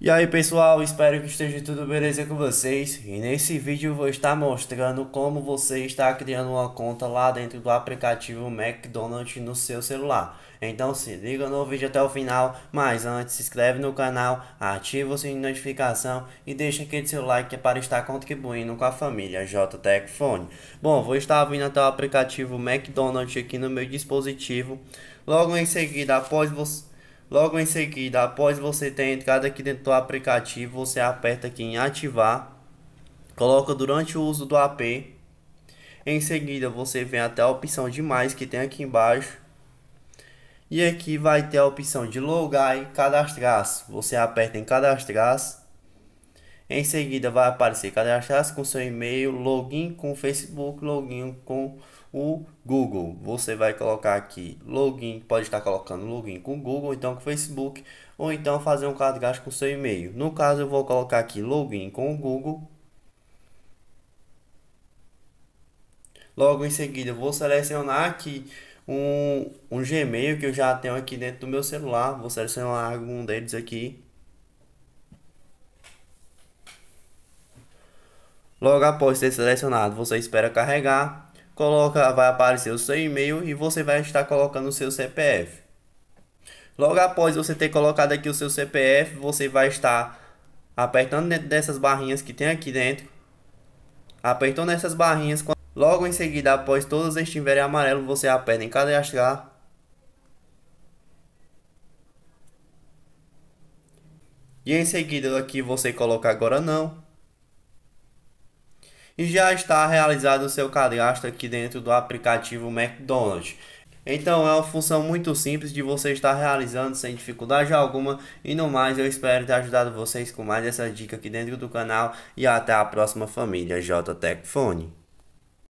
E aí pessoal, espero que esteja tudo beleza com vocês e nesse vídeo vou estar mostrando como você está criando uma conta lá dentro do aplicativo McDonald's no seu celular. Então se liga no vídeo até o final, mas antes se inscreve no canal, ativa o sininho de notificação e deixa aquele seu like é para estar contribuindo com a família JTEC Bom, vou estar vindo até o aplicativo McDonald's aqui no meu dispositivo, logo em seguida após você Logo em seguida, após você ter entrado aqui dentro do aplicativo, você aperta aqui em ativar, coloca durante o uso do AP. Em seguida, você vem até a opção de mais que tem aqui embaixo. E aqui vai ter a opção de logar e cadastrar. Você aperta em cadastrar. -se. Em seguida vai aparecer cadastrar-se com seu e-mail, login com o Facebook, login com o Google. Você vai colocar aqui login, pode estar colocando login com o Google, então com o Facebook, ou então fazer um cadastro com seu e-mail. No caso eu vou colocar aqui login com o Google. Logo em seguida vou selecionar aqui um, um Gmail que eu já tenho aqui dentro do meu celular. Vou selecionar algum deles aqui. Logo após ser selecionado, você espera carregar, coloca, vai aparecer o seu e-mail e você vai estar colocando o seu CPF. Logo após você ter colocado aqui o seu CPF, você vai estar apertando dentro dessas barrinhas que tem aqui dentro. Apertou nessas barrinhas, logo em seguida, após todas estiverem amarelo, você aperta em cadastrar. E em seguida aqui você coloca agora não e já está realizado o seu cadastro aqui dentro do aplicativo McDonald's. Então é uma função muito simples de você estar realizando sem dificuldade alguma. E no mais, eu espero ter ajudado vocês com mais essa dica aqui dentro do canal. E até a próxima família JTech